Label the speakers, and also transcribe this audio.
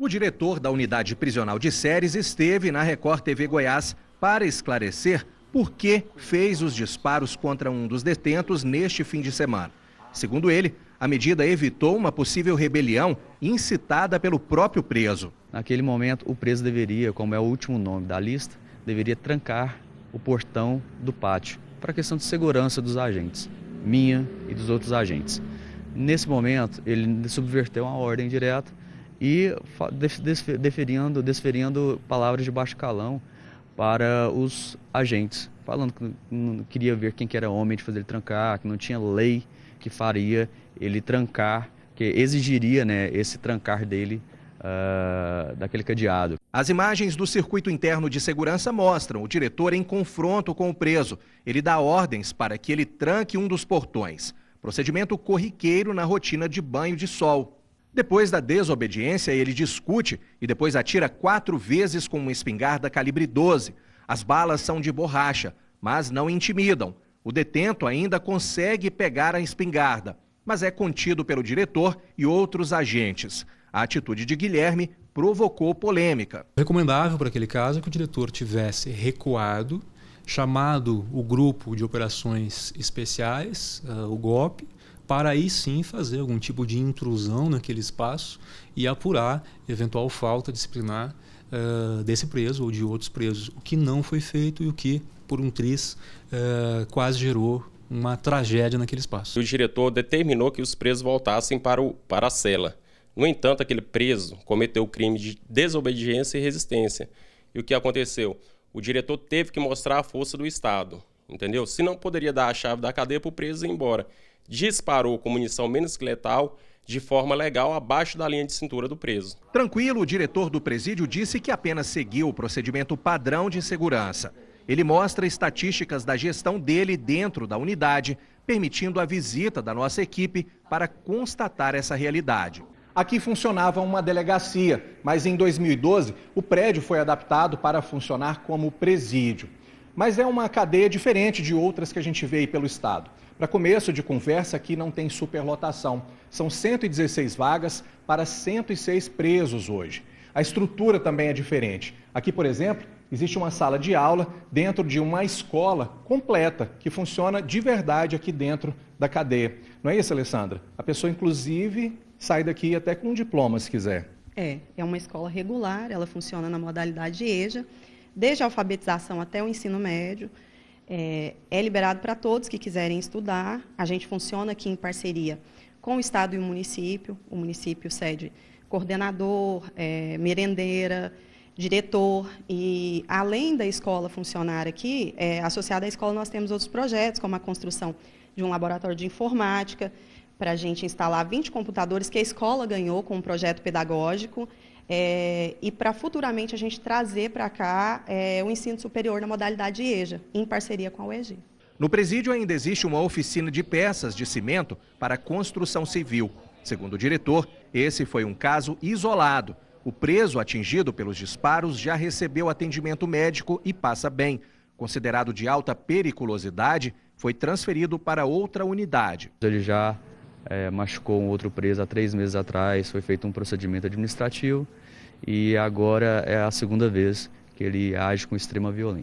Speaker 1: O diretor da unidade prisional de Séries esteve na Record TV Goiás para esclarecer por que fez os disparos contra um dos detentos neste fim de semana. Segundo ele, a medida evitou uma possível rebelião incitada pelo próprio preso. Naquele momento, o preso deveria, como é o último nome da lista, deveria
Speaker 2: trancar o portão do pátio para questão de segurança dos agentes, minha e dos outros agentes. Nesse momento, ele subverteu uma ordem direta e desferindo, desferindo palavras de baixo calão para os agentes, falando que não queria ver quem que era homem de fazer ele trancar, que não tinha lei que faria ele trancar, que exigiria né, esse trancar dele
Speaker 1: Uh, daquele cadeado. As imagens do circuito interno de segurança mostram o diretor em confronto com o preso. Ele dá ordens para que ele tranque um dos portões. Procedimento corriqueiro na rotina de banho de sol. Depois da desobediência, ele discute e depois atira quatro vezes com uma espingarda calibre 12. As balas são de borracha, mas não intimidam. O detento ainda consegue pegar a espingarda, mas é contido pelo diretor e outros agentes. A atitude de Guilherme provocou polêmica.
Speaker 3: Recomendável para aquele caso é que o diretor tivesse recuado, chamado o grupo de operações especiais, ah, o GOP, para aí sim fazer algum tipo de intrusão naquele espaço e apurar eventual falta disciplinar uh, desse preso ou de outros presos. O que não foi feito e o que, por um triz, uh, quase gerou uma tragédia naquele espaço.
Speaker 4: O diretor determinou que os presos voltassem para, o, para a cela. No entanto, aquele preso cometeu o crime de desobediência e resistência. E o que aconteceu? O diretor teve que mostrar a força do Estado, entendeu? Se não poderia dar a chave da cadeia para o preso ir embora disparou com munição menos que letal de forma legal abaixo da linha de cintura do preso.
Speaker 1: Tranquilo, o diretor do presídio disse que apenas seguiu o procedimento padrão de segurança. Ele mostra estatísticas da gestão dele dentro da unidade, permitindo a visita da nossa equipe para constatar essa realidade. Aqui funcionava uma delegacia, mas em 2012 o prédio foi adaptado para funcionar como presídio mas é uma cadeia diferente de outras que a gente vê aí pelo Estado. Para começo de conversa, aqui não tem superlotação. São 116 vagas para 106 presos hoje. A estrutura também é diferente. Aqui, por exemplo, existe uma sala de aula dentro de uma escola completa, que funciona de verdade aqui dentro da cadeia. Não é isso, Alessandra? A pessoa, inclusive, sai daqui até com um diploma, se quiser.
Speaker 5: É, é uma escola regular, ela funciona na modalidade EJA desde a alfabetização até o ensino médio. É, é liberado para todos que quiserem estudar. A gente funciona aqui em parceria com o Estado e o município. O município cede coordenador, é, merendeira, diretor. E além da escola funcionar aqui, é, associada à escola, nós temos outros projetos, como a construção de um laboratório de informática, para a gente instalar 20 computadores que a escola ganhou com um projeto pedagógico. É, e para futuramente a gente trazer para cá é, o ensino superior na modalidade EJA, em parceria com a UEG.
Speaker 1: No presídio ainda existe uma oficina de peças de cimento para construção civil. Segundo o diretor, esse foi um caso isolado. O preso atingido pelos disparos já recebeu atendimento médico e passa bem. Considerado de alta periculosidade, foi transferido para outra unidade.
Speaker 2: Ele já é, machucou um outro preso há três meses atrás, foi feito um procedimento administrativo e agora é a segunda vez que ele age com extrema violência.